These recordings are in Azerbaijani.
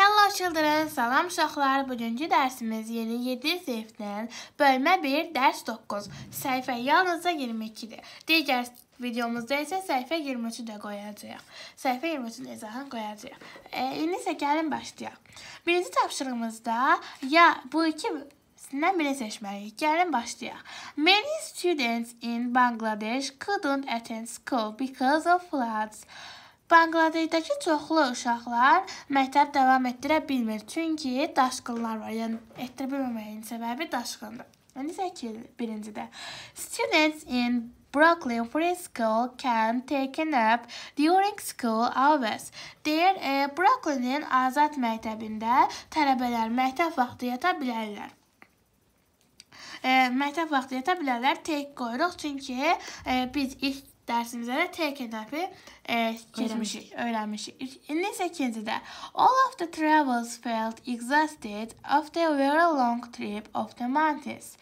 Hello children, salam uşaqlar. Bugünkü dərsimiz yeni 7 sinifdən bölmə 1, dərs 9. Səhifə yalnızca 22-dir. Digər videomuzda isə səhifə 23-ü də qoyacağıq. Səhifə 23-ün izahını qoyacağıq. E, indi isə gəlin başlayaq. Birinci tapşırığımızda ya bu iki ikisindən biri seçməliyik. Gəlin başlayaq. Many students in Bangladesh couldn't attend school because of floods. Bangladeşdəki çoxlu uşaqlar məktəb davam etdirə bilmir, çünki daşqınlar var. Yəni etdirə bilməməyin səbəbi daşqındır. Yəni 8-birincidə students in Brooklyn preschool can take a nap during school hours. Deyir, e, Brooklyn-in Azad məktəbində tələbələr məktəb vaxtı yata bilərlər e, məktəb vaxtı yata bilərlər. Tək qoyuruq çünki e, biz ilk dersimizde de T kenapi e, çizmişik, öğrenmişik. E, In this de all of the travels felt exhausted after a very long trip of the mountains.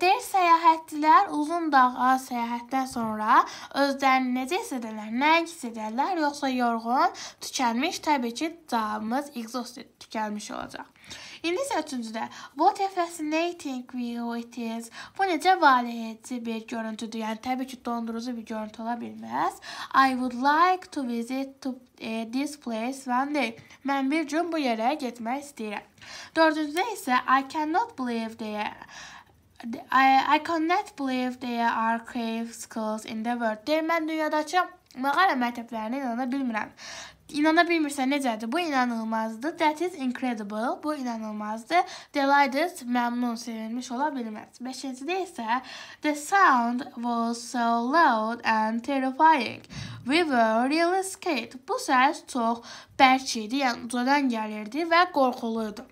Their seyahat Gənclər uzun dağa səyahətdən sonra özlərini necə hiss edirlər? Nə hiss edirlər? Yoxsa yorğun, tükənmiş, təbii ki, canımız exhaust tükənmiş olacaq. İndi isə üçüncüdə what a fascinating view it is. Bu necə valehedici bir görüntüdür. Yəni təbii ki, dondurucu bir görüntü ola bilməz. I would like to visit to e, this place one day. Mən bir gün bu yerə getmək istəyirəm. Dördüncüdə isə I cannot believe deyə I, I cannot believe there are cave skulls in the world. Deyir, mən dünyadakı mağara məktəblərinə inana bilmirəm. İnana bilmirsən necədir? Bu inanılmazdır. That is incredible. Bu inanılmazdır. Delighted, məmnun, sevinmiş ola bilməz. Beşincidə isə the sound was so loud and terrifying. We were really scared. Bu səs çox bərk idi, yəni ucadan gəlirdi və qorxulu idi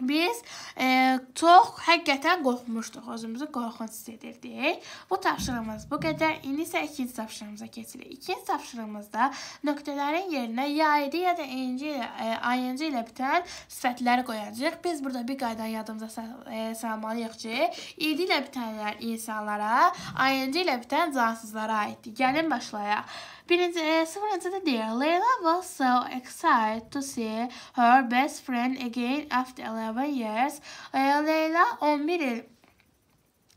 biz e, çox həqiqətən qorxmuşduq, özümüzü qorxunc hiss edirdik. Bu tapşırığımız bu qədər. İndi isə ikinci tapşırığımıza keçirik. İkinci tapşırığımızda nöqtələrin yerinə ya edi ya da ing ilə e, ing ilə bitən sifətləri qoyacağıq. Biz burada bir qaydanı yadımıza sal e, salmalıyıq ki, edi ilə bitənlər insanlara, ing ilə bitən cansızlara aiddir. Gəlin başlayaq. Prince friends dear. Leila was so excited to see her best friend again after 11 years. Leila admitted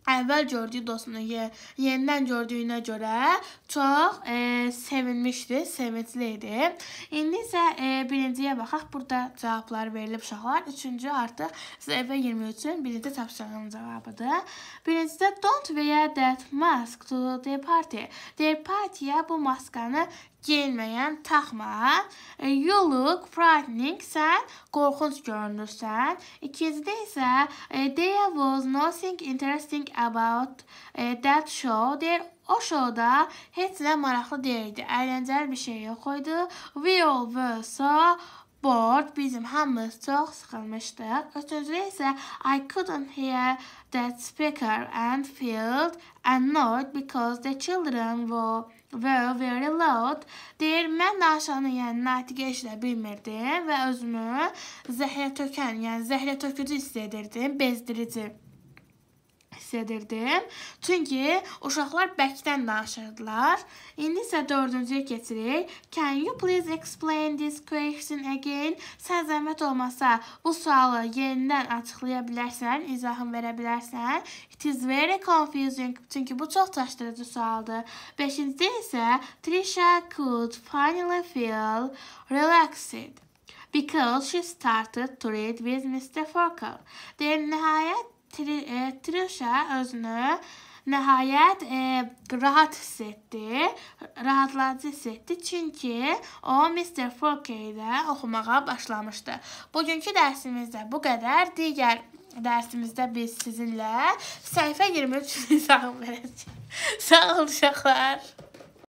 əvvəl gördüyü dostunu ye yenidən gördüyünə görə çox e, sevinmişdi, sevincli idi. İndi isə e, birinciyə baxaq. Burada cavablar verilib uşaqlar. Üçüncü artıq səhifə 23-ün birinci tapşırığının cavabıdır. Birincidə don't wear that mask to the party. The party-yə bu maskanı geyinməyən taxma. E, you look frightening, sən qorxunc görünürsən. İkincidə isə e, there was nothing interesting about e, that show. There o şouda heç nə maraqlı deyildi. Əyləncəli bir şey yox idi. We all were so bored. Bizim hamımız çox sıxılmışdıq. Üçüncü isə I couldn't hear that speaker and felt annoyed because the children were were very loud. Deyir, mən naşanı, yəni natiqə eşidə bilmirdim və özümü zəhrə tökən, yəni zəhrə tökücü hiss edirdim, bezdirici hiss edirdim. Çünki uşaqlar bəkdən danışırdılar. İndi isə dördüncüyə keçirik. Can you please explain this question again? Sən zəhmət olmasa bu sualı yenidən açıqlaya bilərsən, izahını verə bilərsən. It is very confusing. Çünki bu çox çaşdırıcı sualdır. 5-ci isə Trisha could finally feel relaxed because she started to read with Mr. Forkel. Then nihayət tri, e, eh, Trisha özünü nəhayət e, rahat hiss etdi, rahatlayıcı hiss etdi, çünki o Mr. Forkey-də oxumağa başlamışdı. Bugünkü dərsimizdə bu qədər. Digər dərsimizdə biz sizinlə səhifə 23-cü sağ verəcəyik. sağ olun uşaqlar.